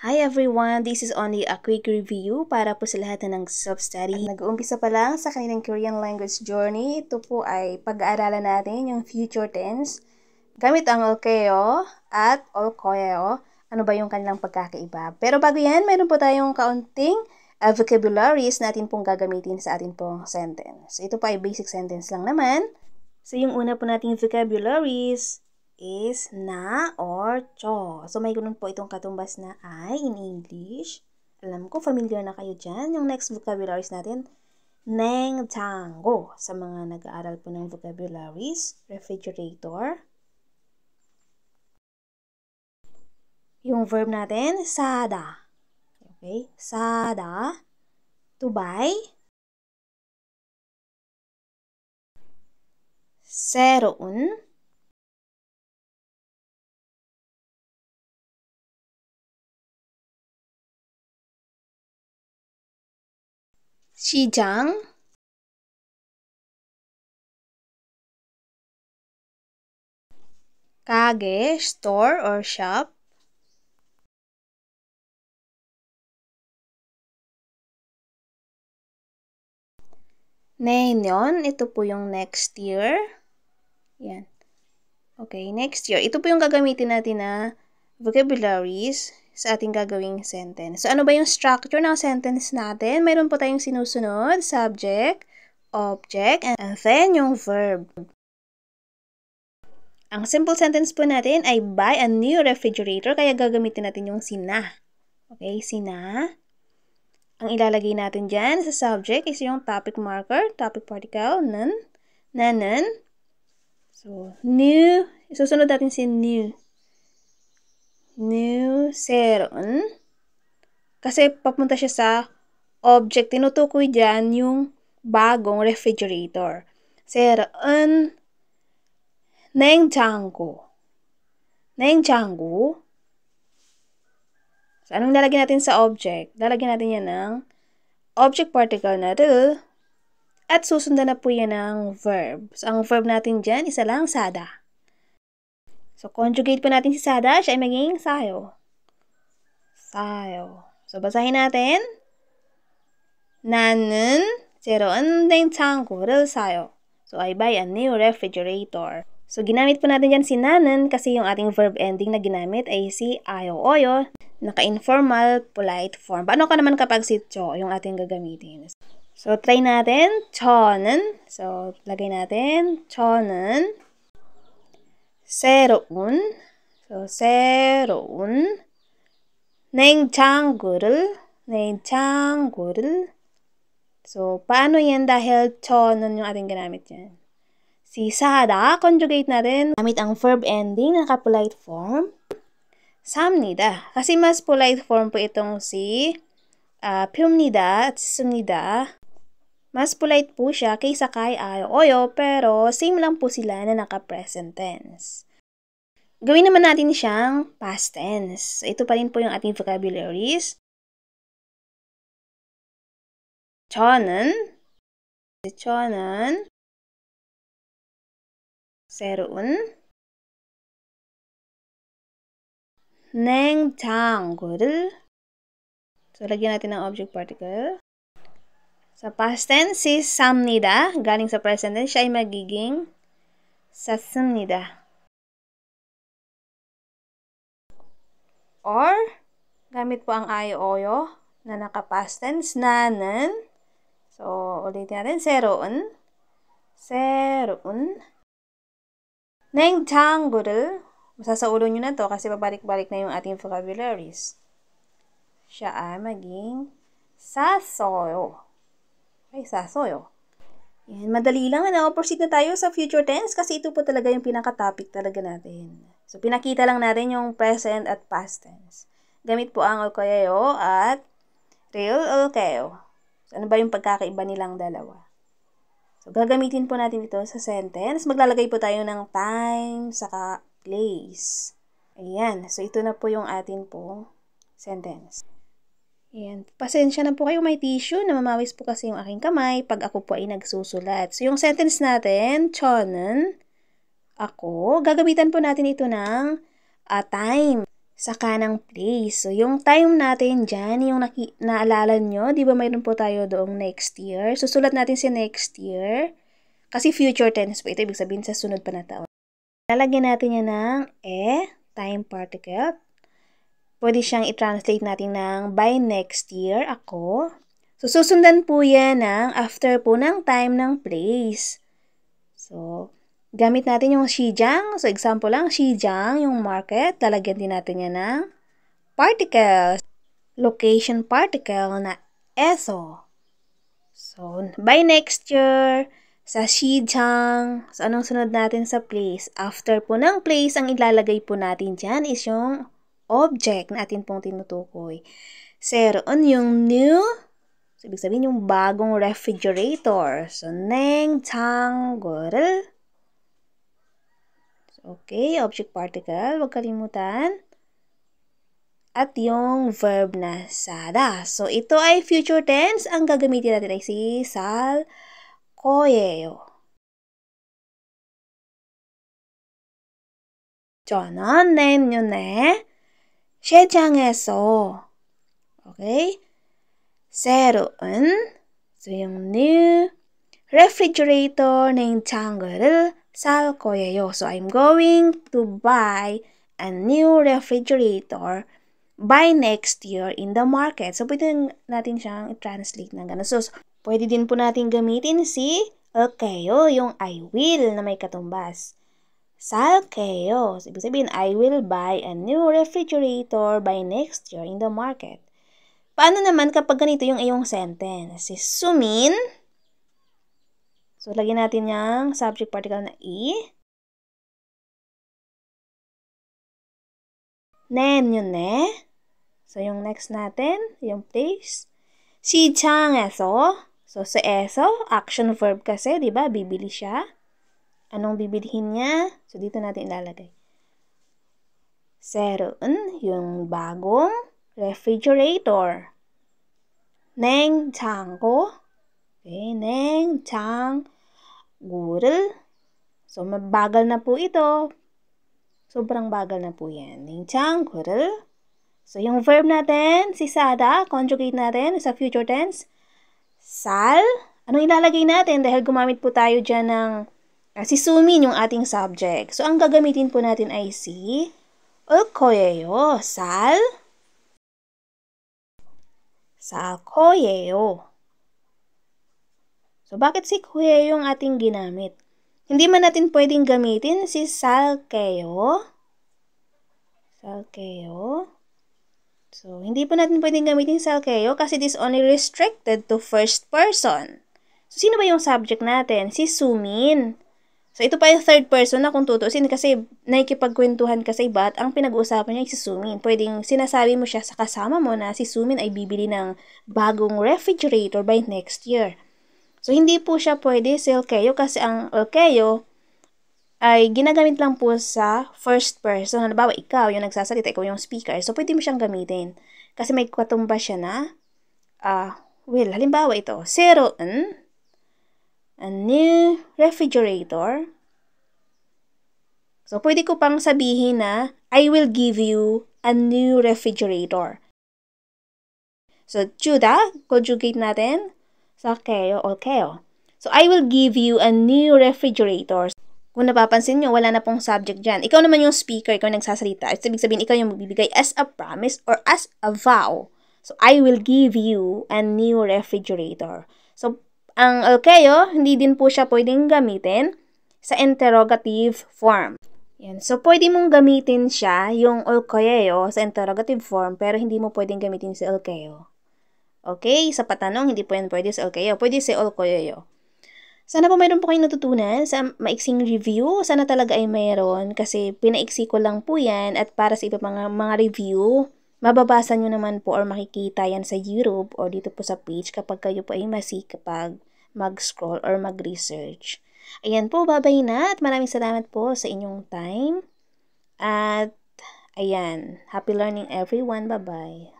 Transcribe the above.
Hi everyone! This is only a quick review para po sa lahat ng self-study. Nag-uumpisa pa lang sa kanilang Korean language journey. Ito po ay pag-aaralan natin yung future tense. Gamit ang olkeo at olkoyo. Ano ba yung kanilang pagkakaiba? Pero bago yan, mayroon po tayong kaunting uh, vocabularies natin pong gagamitin sa atin pong sentence. Ito pa ay basic sentence lang naman. So yung una po nating vocabularies is na or cho. So, may ganun po itong katumbas na I in English. Alam ko, familiar na kayo dyan. Yung next vocabularies natin, neng tango. Sa mga nag-aaral po ng vocabularies, refrigerator. Yung verb natin, sada. Okay, sada. To buy. Seroon. Xijang Kage, store or shop Nayon, ito po yung next year. Yan. Okay, next year. Ito po yung gagamitin natin na vocabularies sa ating gagawing sentence. So, ano ba yung structure ng sentence natin? Meron po tayong sinusunod, subject, object, and then yung verb. Ang simple sentence po natin ay buy a new refrigerator, kaya gagamitin natin yung sina. Okay, sina. Ang ilalagay natin dyan sa subject is yung topic marker, topic particle, nan, nanan. So, new. Susunod natin si new. New nuceron. Kasi papunta siya sa object. Tinutukoy dyan yung bagong refrigerator. Seron 냉장고. 냉장고. So, anong lalagyan natin sa object? Lalagyan natin yan ng object particle na to. At susundan na po yan ng verb. So, ang verb natin dyan, isa lang, sada. So, conjugate po natin si sada. Siya ay maging sayo. Sayo. So, basahin natin. 나는 새로운 냉장고를 sayo. So, I buy a new refrigerator. So, ginamit po natin dyan si nanan kasi yung ating verb ending na ginamit ay si ayo oyo, naka-informal, polite form. Paano ka naman kapag si cho yung ating gagamitin? So, try natin. Chonen. So, lagay natin. Chonen. 새로운 so, 새로운 냉장고를 냉장고를 So, paano yan dahil chonon yung ating ginamit yan? Si sada, conjugate na rin. gamit ang verb ending na polite form. Samnida. Kasi mas polite form po itong si uh, pyumnida at sumnida. Mas polite po siya kaysa kay ayo oyo pero same lang po sila na naka-present tense. Gawin naman natin siyang past tense. Ito pa rin po yung ating vocabularies. 저는 저는 새로운 냉장고를 So, lagyan natin ng object particle. Sa past tense, si samnida, galing sa present tense, siya ay magiging sasamnida. Or, gamit po ang ayo-oyo na naka-past tense na nan. So, ulitin natin, seroon. Seroon. Neng tanggurul. Masasaulo nyo na to kasi babalik-balik na yung ating vocabularies. Siya ay maging sasoyo. Ay, sasoyo. Oh. Yan, madali lang. Ano? Proceed na tayo sa future tense kasi ito po talaga yung pinaka-topic talaga natin. So, pinakita lang natin yung present at past tense. Gamit po ang okayo at real okayo. So, ano ba yung pagkakaiba nilang dalawa? So, gagamitin po natin ito sa sentence. Maglalagay po tayo ng time, saka place. Ayan. So, ito na po yung atin pong sentence. Ayan. Pasensya na po kayo, may tissue. Namamawis po kasi yung aking kamay pag ako po ay nagsusulat. So, yung sentence natin, chonen, ako, gagamitan po natin ito ng a time sa kanang place. So, yung time natin dyan, yung naalala nyo, di ba mayroon po tayo doong next year? Susulat natin si next year. Kasi future tense po ito, ibig sabihin sa sunod pa na taon. Lalagyan natin yan ng e, time particle, pwede siyang i-translate natin ng by next year ako. So, susundan po yan ng after po ng time ng place. So, gamit natin yung Xijang. So, example lang, Xijang, yung market, lalagyan din natin yan ng particles. Location particle na eso. So, by next year, sa Xijang. So, anong sunod natin sa place? After po ng place, ang ilalagay po natin dyan is yung object na atin pong tinutukoy. Sir, on yung new, so ibig sabihin yung bagong refrigerator. So, neng tang gorel. Okay, object particle, huwag kalimutan. At yung verb na sada. So, ito ay future tense. Ang gagamitin natin ay si sal koyeo. 저는 내 눈에 시장에서 okay? 새로운 so yung new refrigerator 냉장고를 살 거예요. So I'm going to buy a new refrigerator by next year in the market. So pwede natin siyang translate ng ganun. So pwede din po natin gamitin si okay, yung I will na may katumbas. Salkeos. Ibig sabihin, I will buy a new refrigerator by next year in the market. Paano naman kapag ganito yung iyong sentence? Si sumin. So, lagyan natin yung subject particle na i. E. Nen yun ne. So, yung next natin, yung place. Si chang eso. So, sa eso, action verb kasi, di ba? Bibili siya. Anong bibilhin niya? So, dito natin ilalagay. Seron, yung bagong refrigerator. Neng tangko. Okay, neng tang gurul. So, mabagal na po ito. Sobrang bagal na po yan. Neng tang gurul. So, yung verb natin, si Sada, conjugate natin sa future tense. Sal. Anong ilalagay natin? Dahil gumamit po tayo dyan ng si Sumin yung ating subject. So, ang gagamitin po natin ay si Okoyeo sal sal koyeo. So, bakit si kuye yung ating ginamit? Hindi man natin pwedeng gamitin si Salkeyo. Salkeyo. So, hindi po natin pwedeng gamitin Salkeyo kasi it is only restricted to first person. So, sino ba yung subject natin? Si Sumin. So, ito pa yung third person na kung tutusin kasi nakikipagkwentuhan ka sa iba at ang pinag-uusapan niya ay si Sumin. Pwedeng sinasabi mo siya sa kasama mo na si Sumin ay bibili ng bagong refrigerator by next year. So, hindi po siya pwede si Elkeyo kasi ang Elkeyo ay ginagamit lang po sa first person. Halimbawa, ikaw yung nagsasalita, ikaw yung speaker. So, pwede mo siyang gamitin. Kasi may katumba siya na, uh, well, halimbawa ito, 0 and a new refrigerator. So, pwede ko pang sabihin na, I will give you a new refrigerator. So, chuda, conjugate natin sa keo o keo. So, I will give you a new refrigerator. Kung napapansin nyo, wala na pong subject dyan. Ikaw naman yung speaker, ikaw nagsasalita. At ibig sabihin, ikaw yung magbibigay as a promise or as a vow. So, I will give you a new refrigerator. So, ang okayo, hindi din po siya pwedeng gamitin sa interrogative form. Yan. So, pwede mong gamitin siya, yung okayo, sa interrogative form, pero hindi mo pwedeng gamitin si okayo. Okay? Sa patanong, hindi po yan pwede sa alkeo. Pwede si okayo. Sana po mayroon po kayong natutunan sa maiksing review. Sana talaga ay mayroon kasi pinaiksi ko lang po yan at para sa iba mga, mga review, mababasa nyo naman po or makikita yan sa YouTube or dito po sa page kapag kayo po ay masikapag mag-scroll or mag-research. Ayan po, babay na at maraming salamat po sa inyong time. At ayan, happy learning everyone. Bye-bye.